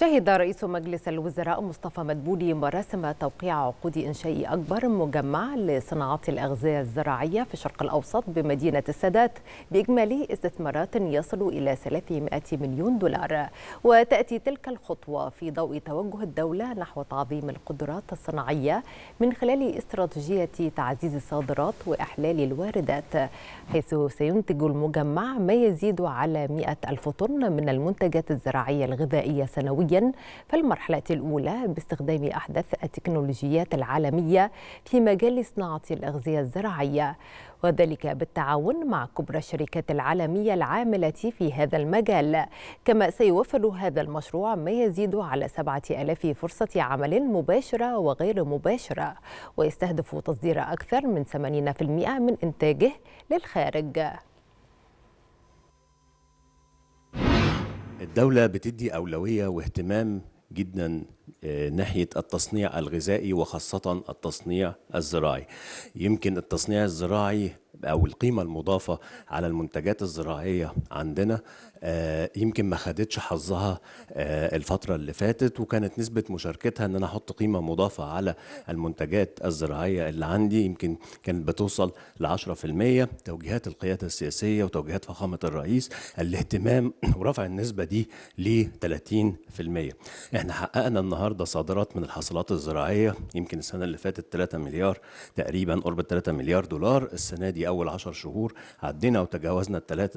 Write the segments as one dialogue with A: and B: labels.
A: شهد رئيس مجلس الوزراء مصطفى مدبولي مراسم توقيع عقود إنشاء أكبر مجمع لصناعه الأغذية الزراعية في الشرق الأوسط بمدينة السادات بإجمالي استثمارات يصل إلى 300 مليون دولار وتأتي تلك الخطوة في ضوء توجه الدولة نحو تعظيم القدرات الصناعية من خلال استراتيجية تعزيز الصادرات وإحلال الواردات حيث سينتج المجمع ما يزيد على 100 ألف طن من المنتجات الزراعية الغذائية سنويا سنويا في المرحلة الأولى باستخدام أحدث التكنولوجيات العالمية في مجال صناعة الأغذية الزراعية وذلك بالتعاون مع كبرى الشركات العالمية العاملة في هذا المجال كما سيوفر هذا المشروع ما يزيد على 7000 فرصة عمل مباشرة وغير مباشرة ويستهدف تصدير أكثر من 80% من إنتاجه للخارج
B: الدولة بتدي أولوية واهتمام جدا ناحية التصنيع الغذائي وخاصة التصنيع الزراعي يمكن التصنيع الزراعي أو القيمة المضافة على المنتجات الزراعية عندنا آه، يمكن ما خدتش حظها آه، الفترة اللي فاتت وكانت نسبة مشاركتها ان انا احط قيمة مضافة على المنتجات الزراعية اللي عندي يمكن كانت بتوصل ل 10% توجيهات القيادة السياسية وتوجيهات فخامة الرئيس الاهتمام ورفع النسبة دي ل 30% احنا حققنا النهاردة النهارده صادرات من الحاصلات الزراعيه يمكن السنه اللي فاتت 3 مليار تقريبا قرب 3 مليار دولار السنه دي اول 10 شهور عدينا وتجاوزنا ال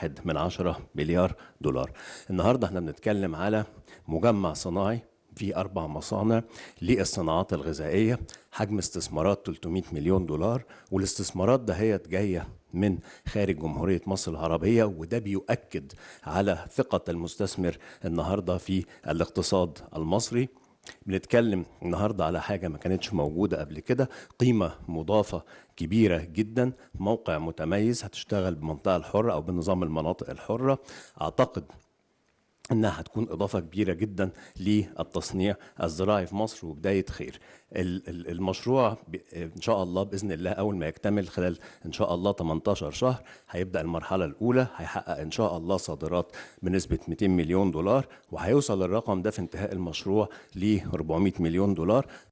B: 3.1 من 10 مليار دولار النهارده احنا بنتكلم على مجمع صناعي في أربع مصانع للصناعات الغذائية حجم استثمارات 300 مليون دولار والاستثمارات دهيت جاية من خارج جمهورية مصر العربية وده بيؤكد على ثقة المستثمر النهاردة في الاقتصاد المصري بنتكلم النهارده على حاجه ما كانتش موجوده قبل كده قيمه مضافه كبيره جدا موقع متميز هتشتغل بالمنطقه الحره او بنظام المناطق الحره اعتقد انها هتكون اضافه كبيره جدا للتصنيع الزراعي في مصر وبدايه خير. المشروع ان شاء الله باذن الله اول ما يكتمل خلال ان شاء الله 18 شهر هيبدا المرحله الاولى هيحقق ان شاء الله صادرات بنسبه 200 مليون دولار وهيوصل الرقم ده في انتهاء المشروع ل 400 مليون دولار